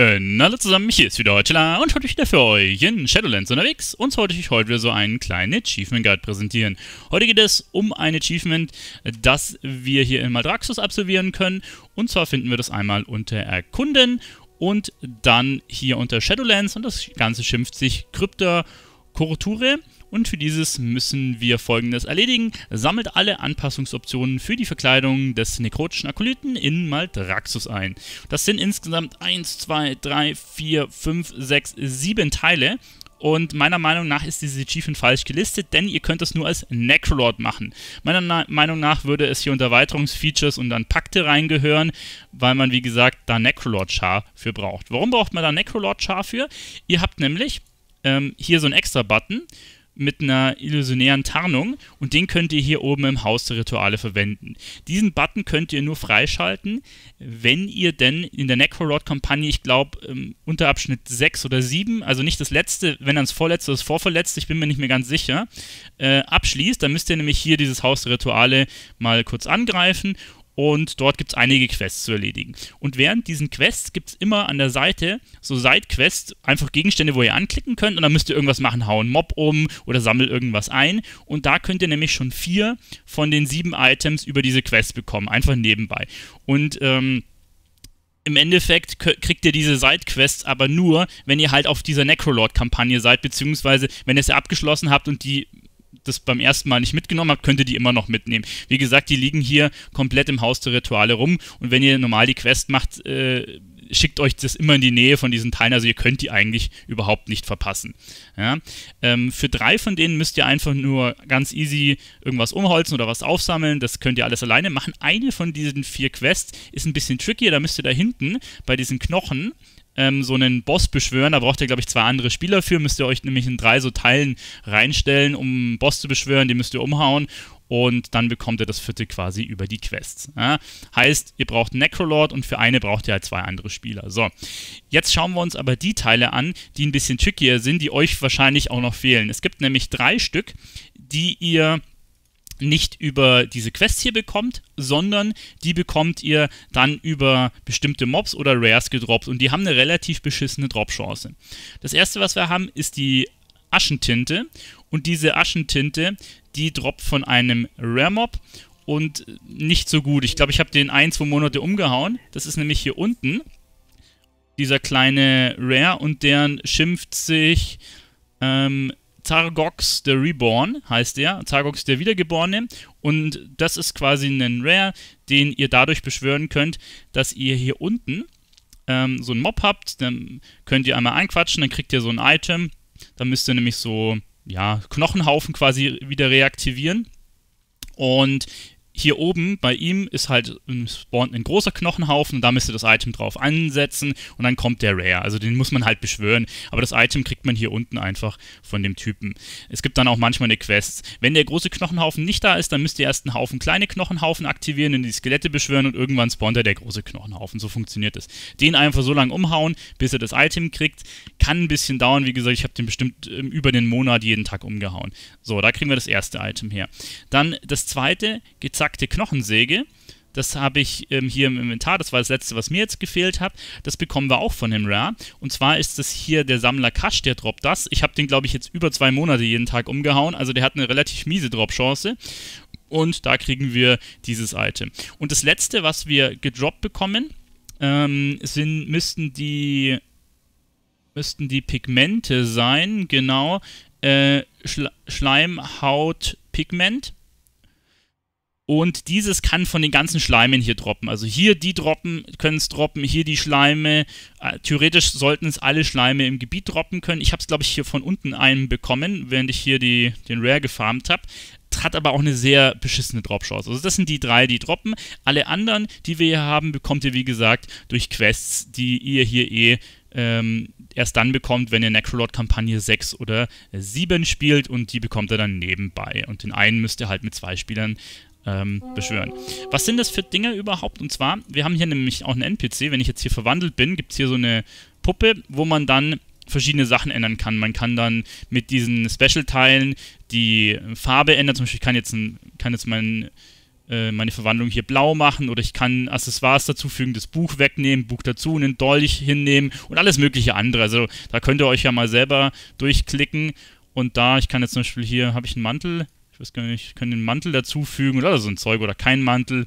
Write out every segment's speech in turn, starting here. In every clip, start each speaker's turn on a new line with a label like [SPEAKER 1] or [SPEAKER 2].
[SPEAKER 1] Ähm, hallo zusammen, hier ist wieder Heuchela und heute wieder für euch in Shadowlands unterwegs. Uns wollte ich heute wieder so einen kleinen Achievement Guide präsentieren. Heute geht es um ein Achievement, das wir hier in Maldraxus absolvieren können. Und zwar finden wir das einmal unter Erkunden und dann hier unter Shadowlands und das Ganze schimpft sich Krypta Koroture und für dieses müssen wir folgendes erledigen. Sammelt alle Anpassungsoptionen für die Verkleidung des nekrotischen Akolyten in Maldraxus ein. Das sind insgesamt 1, 2, 3, 4, 5, 6, 7 Teile und meiner Meinung nach ist dieses Achievement falsch gelistet, denn ihr könnt es nur als Necrolord machen. Meiner Na Meinung nach würde es hier unter Erweiterungsfeatures und dann Pakte reingehören, weil man, wie gesagt, da Necrolord-Char für braucht. Warum braucht man da Necrolord-Char für? Ihr habt nämlich ähm, hier so einen extra Button mit einer illusionären Tarnung und den könnt ihr hier oben im Haus der Rituale verwenden. Diesen Button könnt ihr nur freischalten, wenn ihr denn in der Necrolord-Kampagne, ich glaube, ähm, unter Abschnitt 6 oder 7, also nicht das letzte, wenn dann das vorletzte oder das vorverletzte, ich bin mir nicht mehr ganz sicher, äh, abschließt, dann müsst ihr nämlich hier dieses Haus der Rituale mal kurz angreifen und dort gibt es einige Quests zu erledigen. Und während diesen Quests gibt es immer an der Seite so Side-Quests, einfach Gegenstände, wo ihr anklicken könnt und dann müsst ihr irgendwas machen, hauen Mob um oder sammelt irgendwas ein. Und da könnt ihr nämlich schon vier von den sieben Items über diese Quest bekommen, einfach nebenbei. Und ähm, im Endeffekt kriegt ihr diese Side-Quests aber nur, wenn ihr halt auf dieser Necrolord-Kampagne seid, beziehungsweise wenn ihr es abgeschlossen habt und die das beim ersten Mal nicht mitgenommen habt, könnt ihr die immer noch mitnehmen. Wie gesagt, die liegen hier komplett im Haus der Rituale rum und wenn ihr normal die Quest macht, äh, schickt euch das immer in die Nähe von diesen Teilen, also ihr könnt die eigentlich überhaupt nicht verpassen. Ja? Ähm, für drei von denen müsst ihr einfach nur ganz easy irgendwas umholzen oder was aufsammeln, das könnt ihr alles alleine machen. Eine von diesen vier Quests ist ein bisschen trickier, da müsst ihr da hinten bei diesen Knochen ähm, so einen Boss beschwören. Da braucht ihr, glaube ich, zwei andere Spieler für. Müsst ihr euch nämlich in drei so Teilen reinstellen, um einen Boss zu beschwören. Den müsst ihr umhauen und dann bekommt ihr das vierte quasi über die Quests. Ja? Heißt, ihr braucht Necrolord und für eine braucht ihr halt zwei andere Spieler. So, jetzt schauen wir uns aber die Teile an, die ein bisschen trickier sind, die euch wahrscheinlich auch noch fehlen. Es gibt nämlich drei Stück, die ihr nicht über diese Quest hier bekommt, sondern die bekommt ihr dann über bestimmte Mobs oder Rares gedroppt und die haben eine relativ beschissene drop Das erste, was wir haben, ist die Aschentinte und diese Aschentinte, die droppt von einem Rare-Mob und nicht so gut. Ich glaube, ich habe den ein, zwei Monate umgehauen. Das ist nämlich hier unten, dieser kleine Rare und deren schimpft sich ähm, Targox the Reborn heißt er, Targox der Wiedergeborene. Und das ist quasi ein Rare, den ihr dadurch beschwören könnt, dass ihr hier unten ähm, so einen Mob habt. Dann könnt ihr einmal einquatschen, dann kriegt ihr so ein Item. Dann müsst ihr nämlich so ja, Knochenhaufen quasi wieder reaktivieren. Und hier oben bei ihm ist halt spawnt ein großer Knochenhaufen und da müsst ihr das Item drauf ansetzen und dann kommt der Rare. Also den muss man halt beschwören. Aber das Item kriegt man hier unten einfach von dem Typen. Es gibt dann auch manchmal eine Quest. Wenn der große Knochenhaufen nicht da ist, dann müsst ihr erst einen Haufen kleine Knochenhaufen aktivieren, in die Skelette beschwören und irgendwann spawnt er der große Knochenhaufen. So funktioniert es. Den einfach so lange umhauen, bis er das Item kriegt. Kann ein bisschen dauern. Wie gesagt, ich habe den bestimmt ähm, über den Monat jeden Tag umgehauen. So, da kriegen wir das erste Item her. Dann das zweite, gezackt exakte Knochensäge. Das habe ich ähm, hier im Inventar, das war das letzte, was mir jetzt gefehlt hat. Das bekommen wir auch von dem Rare. Und zwar ist das hier der Sammler Kash, der droppt das. Ich habe den, glaube ich, jetzt über zwei Monate jeden Tag umgehauen. Also der hat eine relativ miese Drop-Chance. Und da kriegen wir dieses Item. Und das letzte, was wir gedroppt bekommen, ähm, sind, müssten die müssten die Pigmente sein, genau. Äh, Schleimhautpigment. Und dieses kann von den ganzen Schleimen hier droppen. Also hier die droppen, können es droppen, hier die Schleime. Äh, theoretisch sollten es alle Schleime im Gebiet droppen können. Ich habe es, glaube ich, hier von unten einen bekommen, während ich hier die, den Rare gefarmt habe. Hat aber auch eine sehr beschissene drop Also das sind die drei, die droppen. Alle anderen, die wir hier haben, bekommt ihr, wie gesagt, durch Quests, die ihr hier eh ähm, erst dann bekommt, wenn ihr Necrolord-Kampagne 6 oder 7 spielt und die bekommt ihr dann nebenbei. Und den einen müsst ihr halt mit zwei Spielern ähm, beschwören. Was sind das für Dinge überhaupt? Und zwar, wir haben hier nämlich auch einen NPC. Wenn ich jetzt hier verwandelt bin, gibt es hier so eine Puppe, wo man dann verschiedene Sachen ändern kann. Man kann dann mit diesen Special-Teilen die Farbe ändern. Zum Beispiel, ich kann jetzt, ein, kann jetzt mein, äh, meine Verwandlung hier blau machen oder ich kann Accessoires dazufügen, das Buch wegnehmen, Buch dazu, einen Dolch hinnehmen und alles mögliche andere. Also da könnt ihr euch ja mal selber durchklicken und da, ich kann jetzt zum Beispiel hier, habe ich einen Mantel, ich weiß gar nicht, können den Mantel dazufügen oder so ein Zeug oder kein Mantel.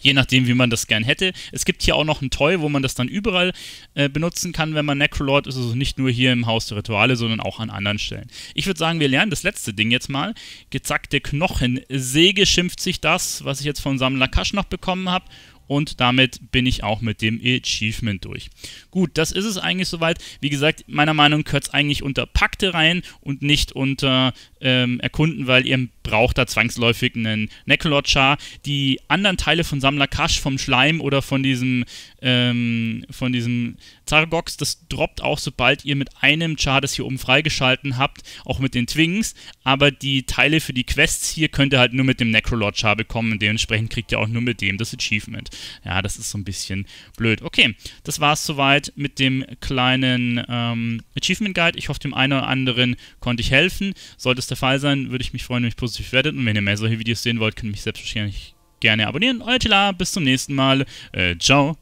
[SPEAKER 1] Je nachdem, wie man das gern hätte. Es gibt hier auch noch ein Toy, wo man das dann überall äh, benutzen kann, wenn man Necrolord ist. Also nicht nur hier im Haus der Rituale, sondern auch an anderen Stellen. Ich würde sagen, wir lernen das letzte Ding jetzt mal. Gezackte Knochensäge schimpft sich das, was ich jetzt von Sammler Kasch noch bekommen habe und damit bin ich auch mit dem Achievement durch. Gut, das ist es eigentlich soweit. Wie gesagt, meiner Meinung nach gehört es eigentlich unter Pakte rein und nicht unter ähm, Erkunden, weil ihr braucht da zwangsläufig einen Necrolodge. Die anderen Teile von Sammler Cash, vom Schleim oder von diesem, ähm, von diesem Zaragox, das droppt auch, sobald ihr mit einem Char das hier oben freigeschalten habt, auch mit den Twings, aber die Teile für die Quests hier könnt ihr halt nur mit dem Necrolord Char bekommen und dementsprechend kriegt ihr auch nur mit dem das Achievement. Ja, das ist so ein bisschen blöd. Okay, das war es soweit mit dem kleinen ähm, Achievement Guide. Ich hoffe, dem einen oder anderen konnte ich helfen. Sollte es der Fall sein, würde ich mich freuen, wenn ihr positiv werdet und wenn ihr mehr solche Videos sehen wollt, könnt ihr mich selbstverständlich gerne abonnieren. Euer Tila, bis zum nächsten Mal. Äh, ciao.